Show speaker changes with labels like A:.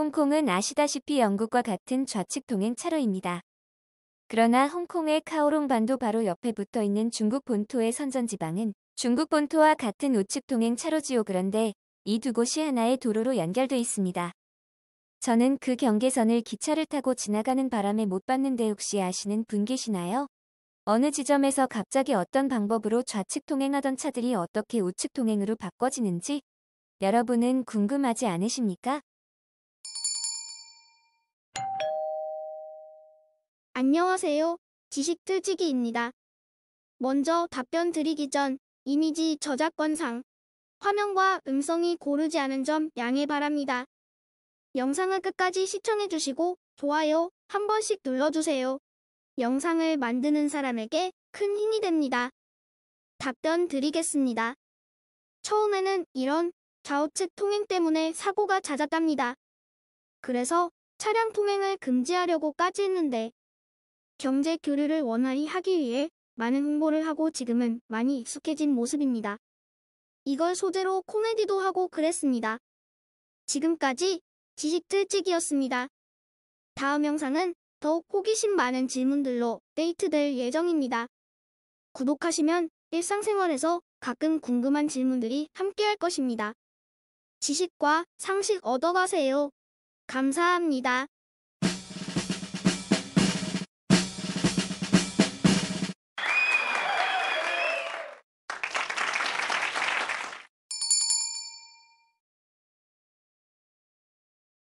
A: 홍콩은 아시다시피 영국과 같은 좌측 동행 차로입니다. 그러나 홍콩의 카오롱 반도 바로 옆에 붙어 있는 중국 본토의 선전지방은 중국 본토와 같은 우측 동행 차로지요 그런데 이 두 곳이 하나의 도로로 연결돼 있습니다. 저는 그 경계선을 기차를 타고 지나가는 바람에 못 봤는데 혹시 아시는 분 계시나요? 어느 지점에서 갑자기 어떤 방법으로 좌측 통행하던 차들이 어떻게 우측 통행으로 바꿔지는지 여러분은 궁금하지 않으십니까?
B: 안녕하세요. 지식틀지기입니다 먼저 답변 드리기 전 이미지 저작권상 화면과 음성이 고르지 않은 점 양해 바랍니다. 영상을 끝까지 시청해주시고 좋아요 한 번씩 눌러주세요. 영상을 만드는 사람에게 큰 힘이 됩니다. 답변 드리겠습니다. 처음에는 이런 좌우측 통행 때문에 사고가 잦았답니다. 그래서 차량 통행을 금지하려고까지 했는데 경제 교류를 원활히 하기 위해 많은 홍보를 하고 지금은 많이 익숙해진 모습입니다. 이걸 소재로 코미디도 하고 그랬습니다. 지금까지 지식들찍이었습니다. 다음 영상은 더욱 호기심 많은 질문들로 데이트될 예정입니다. 구독하시면 일상생활에서 가끔 궁금한 질문들이 함께할 것입니다. 지식과 상식 얻어가세요. 감사합니다.